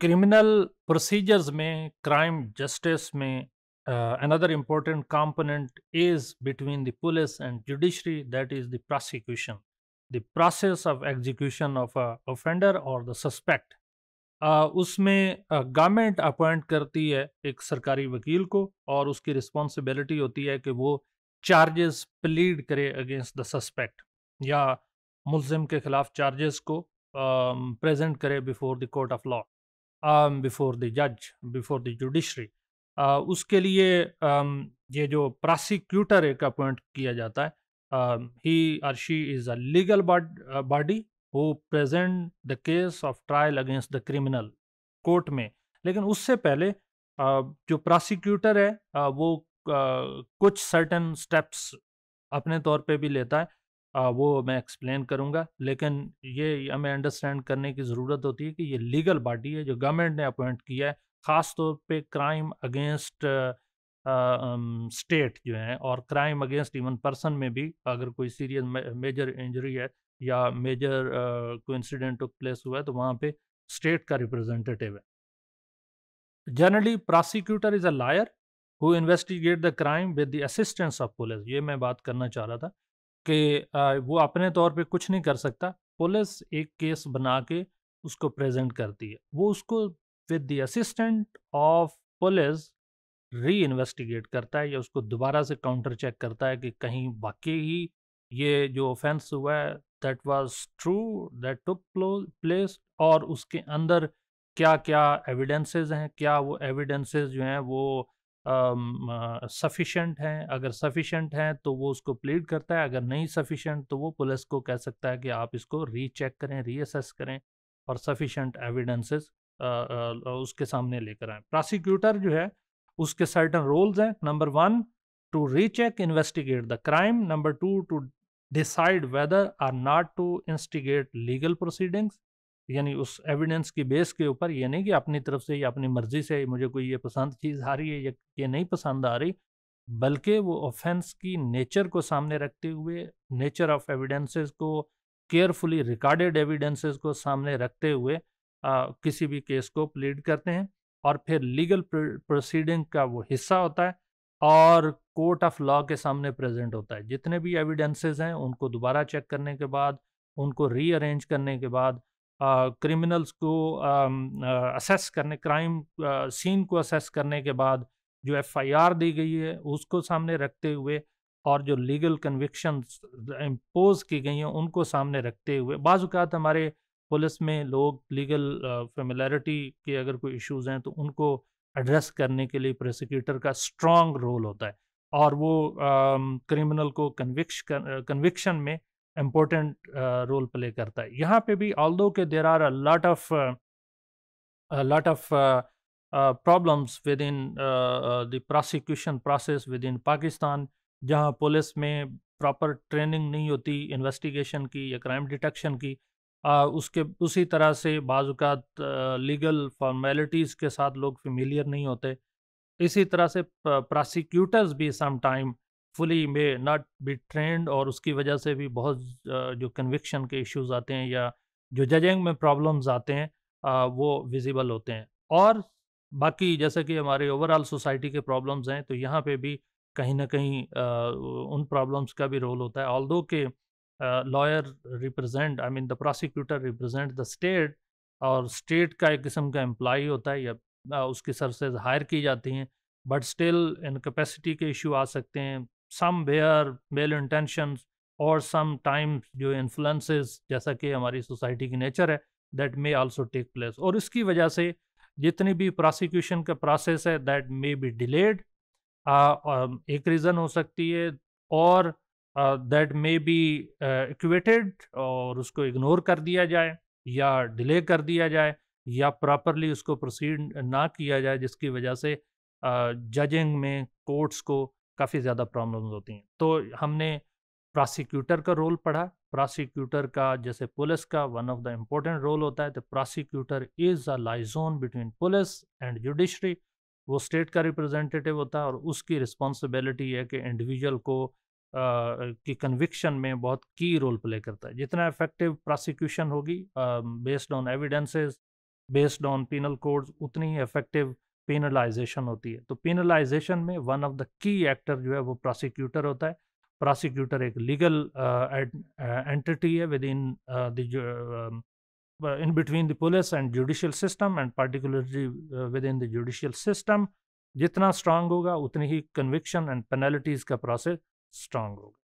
criminal procedures में crime justice में another important component is between the police and judiciary that is the prosecution the process of execution of a offender और the suspect उसमें government appoint करती है एक सरकारी वकील को और उसकी रिस्पॉन्सिबिलिटी होती है कि वो चार्जेस प्लीड करे अगेंस्ट द सस्पेक्ट या मुलिम के खिलाफ चार्जेस को प्रेजेंट करे before the court of law before the जज बिफोर द जुडिशरी उसके लिए um, ये जो प्रोसिक्यूटर एक अपॉइंट किया जाता है he or she is a legal body who present the case of trial against the criminal court में लेकिन उससे पहले uh, जो प्रोसिक्यूटर है uh, वो uh, कुछ सर्टन स्टेप्स अपने तौर पे भी लेता है आ, वो मैं एक्सप्लेन करूँगा लेकिन ये हमें अंडरस्टैंड करने की ज़रूरत होती है कि ये लीगल बॉडी है जो गवर्नमेंट ने अपॉइंट किया है ख़ास तौर पे क्राइम अगेंस्ट स्टेट जो है और क्राइम अगेंस्ट इवन पर्सन में भी अगर कोई सीरियस मेजर इंजरी है या मेजर कोई इंसिडेंट प्लेस हुआ है तो वहाँ पे स्टेट का रिप्रेजेंटेटिव है generally prosecutor is a lawyer who investigate the crime with the assistance of police ये मैं बात करना चाह रहा था कि वो अपने तौर पे कुछ नहीं कर सकता पुलिस एक केस बना के उसको प्रेजेंट करती है वो उसको with the assistant of police reinvestigate करता है या उसको दोबारा से काउंटर चेक करता है कि कहीं वाकई ही ये जो ऑफेंस हुआ है that was true that took place और उसके अंदर क्या क्या एविडेंसेस हैं क्या वो एविडेंसेस जो हैं वो सफिशेंट हैं अगर सफिशेंट हैं तो वो उसको प्लीड करता है अगर नहीं सफिशेंट तो वो पुलिस को कह सकता है कि आप इसको रीचेक करें रीअसेस करें और सफिशेंट एविडेंसेस उसके सामने लेकर आए प्रोसिक्यूटर जो है उसके सर्टन रोल्स हैं number one to recheck investigate the crime number two to decide whether or not to instigate legal proceedings यानी उस एविडेंस की बेस के ऊपर ये नहीं कि अपनी तरफ से या अपनी मर्ज़ी से मुझे कोई ये पसंद चीज़ आ रही है या ये नहीं पसंद आ रही बल्कि वो ऑफेंस की नेचर को सामने रखते हुए नेचर ऑफ एविडेंसेस को केयरफुली रिकॉर्डेड एविडेंसेस को सामने रखते हुए आ, किसी भी केस को प्लीड करते हैं और फिर लीगल प्रोसीडिंग का वो हिस्सा होता है और कोर्ट ऑफ लॉ के सामने प्रेजेंट होता है जितने भी एविडेंसेस हैं उनको दोबारा चेक करने के बाद उनको रीअरेंज करने के बाद क्रिमिनल्स को असेस करने क्राइम सीन को असेस करने के बाद जो एफआईआर दी गई है उसको सामने रखते हुए और जो लीगल कन्विक्शन इम्पोज की गई हैं उनको सामने रखते हुए बाज़ात हमारे पुलिस में लोग लीगल फेमिलरिटी के अगर कोई इश्यूज़ हैं तो उनको एड्रेस करने के लिए प्रोसिक्यूटर का स्ट्रॉन्ग रोल होता है और वो क्रिमिनल को कन्विक्शन में इम्पोर्टेंट रोल प्ले करता है यहाँ पे भी ऑल दो के there are a lot of lot of problems within the prosecution process within Pakistan जहाँ पुलिस में प्रॉपर ट्रेनिंग नहीं होती इन्वेस्टिगेशन की या क्राइम डिटेक्शन की आ, उसके उसी तरह से बाज़ात लीगल फॉर्मेलिटीज़ के साथ लोग फेमिलियर नहीं होते इसी तरह से प्रोसिक्यूटर्स uh, भी some time fully may not be trained और उसकी वजह से भी बहुत जो कन्विक्शन के इश्यूज आते हैं या जो जजिंग में प्रॉब्लम्स आते हैं वो विजिबल होते हैं और बाकी जैसे कि हमारे ओवरऑल सोसाइटी के प्रॉब्लम्स हैं तो यहाँ पे भी कहीं ना कहीं उन प्रॉब्लम्स का भी रोल होता है ऑल दो के lawyer represent I mean the prosecutor represent the state और स्टेट का एक किस्म का एम्प्लॉ होता है या उसकी सर्विसेज हायर की जाती हैं बट स्टिल इनकेपेसिटी के इशू आ सकते हैं सम where मेल इंटेंशन और सम टाइम जो इन्फ्लुएंसेस जैसा कि हमारी सोसाइटी की नेचर है that may also take place और इसकी वजह से जितनी भी प्रोसिक्यूशन का प्रोसेस है दैट मे बी डिलेड एक रीज़न हो सकती है और दैट मे बी इक्वेटेड और उसको इग्नोर कर दिया जाए या डिले कर दिया जाए या प्रॉपरली उसको प्रोसीड ना किया जाए जिसकी वजह से जजिंग uh, में कोर्ट्स को काफ़ी ज़्यादा प्रॉब्लम्स होती हैं तो हमने प्रोसिक्यूटर का रोल पढ़ा प्रोसिक्यूटर का जैसे पुलिस का one of the important role होता है तो prosecutor is a liaison between police and judiciary वो स्टेट का रिप्रेजेंटेटिव होता है और उसकी रिस्पॉन्सिबिलिटी है कि इंडिविजुअल को आ, की कन्विक्शन में बहुत की रोल प्ले करता है जितना इफेक्टिव प्रोसिक्यूशन होगी based on evidences based on penal codes उतनी ही इफेक्टिव पेनलाइजेशन होती है तो पेनलाइजेशन में one of the key actor जो है वो प्रोसिक्यूटर होता है प्रोसिक्यूटर एक लीगल एंटिटी uh, uh, है within in between the police and judicial system and particularly within the judicial system जितना स्ट्रांग होगा उतनी ही कन्विक्शन एंड पेनल्टीज का प्रोसेस स्ट्रांग होगा